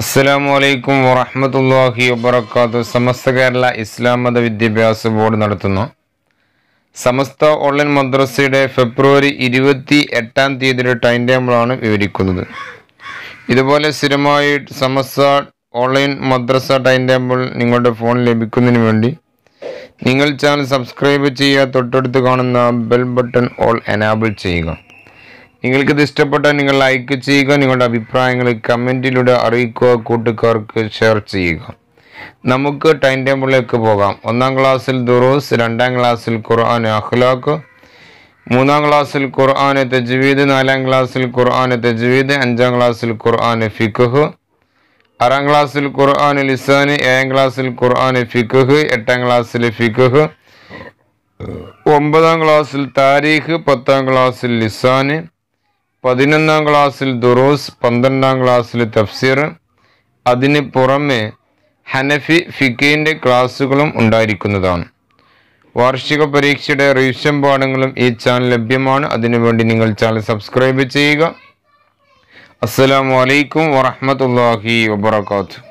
അസ്സലാമലൈക്കും വറഹമത്തല്ലാഹി വബർക്കാത്തു സമസ്ത കേരള ഇസ്ലാം മത വിദ്യാഭ്യാസ ബോർഡ് നടത്തുന്നു സമസ്ത ഓൺലൈൻ മദ്രസയുടെ ഫെബ്രുവരി ഇരുപത്തി എട്ടാം തീയതിയുടെ ടൈം ടേബിളാണ് വിവരിക്കുന്നത് ഇതുപോലെ സ്ഥിരമായി സമസ്ത ഓൺലൈൻ മദ്രസ ടൈം ടേബിൾ നിങ്ങളുടെ ഫോൺ ലഭിക്കുന്നതിന് വേണ്ടി നിങ്ങൾ ചാനൽ സബ്സ്ക്രൈബ് ചെയ്യുക തൊട്ടടുത്ത് കാണുന്ന ബെൽ ബട്ടൺ ഓൾ എനാബിൾ ചെയ്യുക നിങ്ങൾക്കിത് ഇഷ്ടപ്പെട്ടാൽ നിങ്ങൾ ലൈക്ക് ചെയ്യുക നിങ്ങളുടെ അഭിപ്രായങ്ങൾ കമൻറ്റിലൂടെ അറിയിക്കുക കൂട്ടുകാർക്ക് ഷെയർ ചെയ്യുക നമുക്ക് ടൈം ടേബിളിലേക്ക് പോകാം ഒന്നാം ക്ലാസ്സിൽ ദുറൂസ് രണ്ടാം ക്ലാസ്സിൽ ഖുർആൻ അഖ്ലാഖ് മൂന്നാം ക്ലാസ്സിൽ ഖുർആൻ തജ്വീദ് നാലാം ക്ലാസ്സിൽ ഖുർആൻ തജ്വീദ് അഞ്ചാം ക്ലാസ്സിൽ ഖുർആൻ ഫിഖ് ആറാം ക്ലാസ്സിൽ ഖുർആൻ ലിസാൻ ഏഴാം ക്ലാസ്സിൽ ഖുർആൻ ഫിഖ് എട്ടാം ക്ലാസ്സിൽ ഫിഖ് ഒമ്പതാം ക്ലാസ്സിൽ താരീഖ് പത്താം ക്ലാസ്സിൽ ലിസാൻ പതിനൊന്നാം ക്ലാസ്സിൽ ദുറൂസ് പന്ത്രണ്ടാം ക്ലാസ്സിൽ തഫ്സീർ അതിന് പുറമെ ഹനഫി ഫിക്കിൻ്റെ ക്ലാസ്സുകളും ഉണ്ടായിരിക്കുന്നതാണ് വാർഷിക പരീക്ഷയുടെ റിവിഷൻ പാഠങ്ങളും ഈ ചാനൽ ലഭ്യമാണ് അതിനുവേണ്ടി നിങ്ങൾ ചാനൽ സബ്സ്ക്രൈബ് ചെയ്യുക അസ്സാം വലൈക്കും വറഹ്മത്തുള്ളാഹി വാത്തു